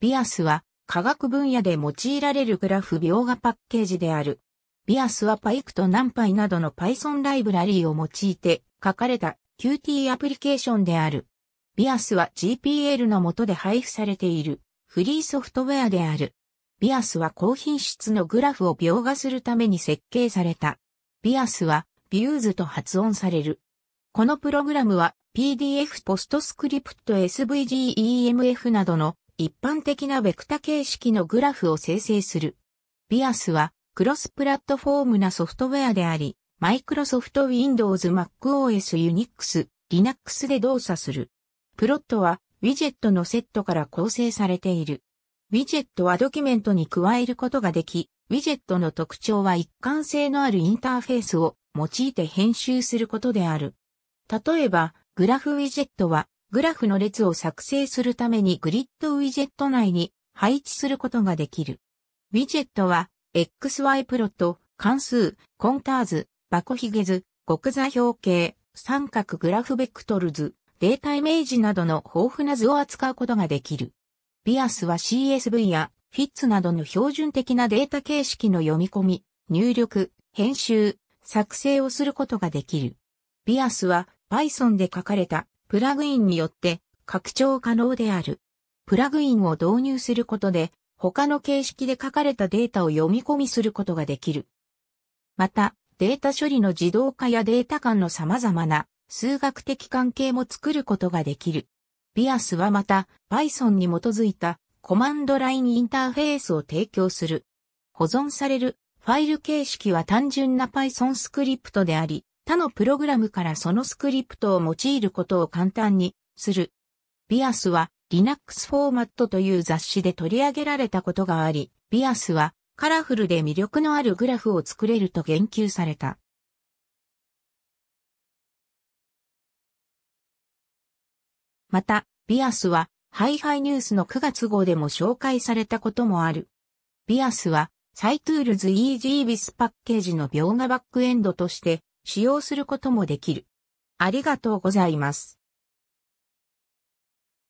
ビアスは科学分野で用いられるグラフ描画パッケージである。ビアスはパイクとナンパイなどの Python ライブラリーを用いて書かれた Qt アプリケーションである。ビアスは GPL の下で配布されているフリーソフトウェアである。ビアスは高品質のグラフを描画するために設計された。ビアスはビューズと発音される。このプログラムは PDF ポストスクリプト SVG EMF などの一般的なベクタ形式のグラフを生成する。ビアスはクロスプラットフォームなソフトウェアであり、マイクロソフト Windows、MacOS、Unix、Linux で動作する。プロットはウィジェットのセットから構成されている。ウィジェットはドキュメントに加えることができ、ウィジェットの特徴は一貫性のあるインターフェースを用いて編集することである。例えば、グラフウィジェットはグラフの列を作成するためにグリッドウィジェット内に配置することができる。ウィジェットは、XY プロット、関数、コンターズ、箱ひげ図、極座表形、三角グラフベクトル図、データイメージなどの豊富な図を扱うことができる。ビアスは CSV や FITS などの標準的なデータ形式の読み込み、入力、編集、作成をすることができる。ビアスは Python で書かれたプラグインによって拡張可能である。プラグインを導入することで、他の形式で書かれたデータを読み込みすることができる。また、データ処理の自動化やデータ間の様々な数学的関係も作ることができる。ビアスはまた Python に基づいたコマンドラインインターフェースを提供する。保存されるファイル形式は単純な Python スクリプトであり、他のプログラムからそのスクリプトを用いることを簡単にする。ビアスは Linux フォーマットという雑誌で取り上げられたことがあり、ビアスはカラフルで魅力のあるグラフを作れると言及された。また、ビアスは、ハイハイニュースの9月号でも紹介されたこともある。ビアスは、サイトゥールズ e g v i s パッケージの描画バックエンドとして使用することもできる。ありがとうございます。